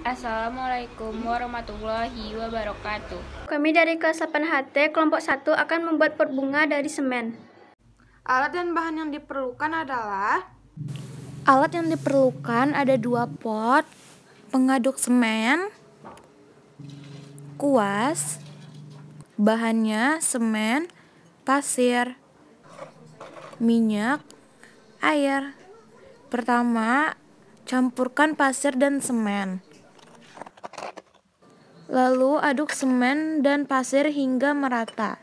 Assalamualaikum warahmatullahi wabarakatuh. Kami dari kelas 8 HT kelompok 1 akan membuat pot bunga dari semen. Alat dan bahan yang diperlukan adalah Alat yang diperlukan ada dua pot, pengaduk semen, kuas, bahannya semen, pasir, minyak, air. Pertama, campurkan pasir dan semen. Lalu aduk semen dan pasir hingga merata.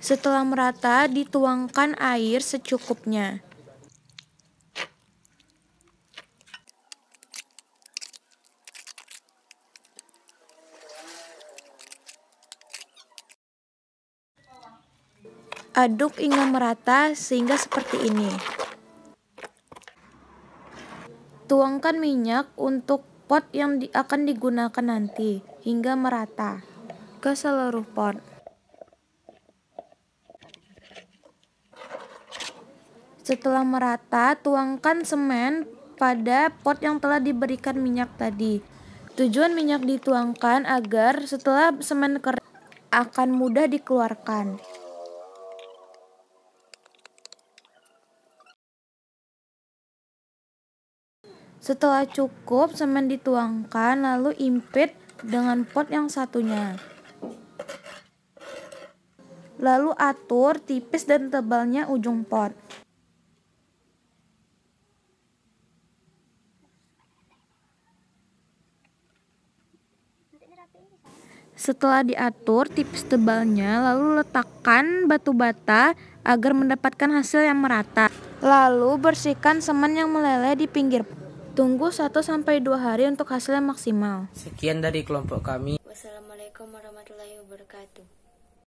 Setelah merata, dituangkan air secukupnya. Aduk hingga merata sehingga seperti ini. Tuangkan minyak untuk pot yang di akan digunakan nanti hingga merata ke seluruh pot. Setelah merata, tuangkan semen pada pot yang telah diberikan minyak tadi. Tujuan minyak dituangkan agar setelah semen kering akan mudah dikeluarkan. Setelah cukup, semen dituangkan lalu impit dengan pot yang satunya. Lalu atur tipis dan tebalnya ujung pot. Setelah diatur tipis tebalnya, lalu letakkan batu bata agar mendapatkan hasil yang merata. Lalu bersihkan semen yang meleleh di pinggir pot. Tunggu 1-2 hari untuk hasilnya maksimal. Sekian dari kelompok kami. Wassalamualaikum warahmatullahi wabarakatuh.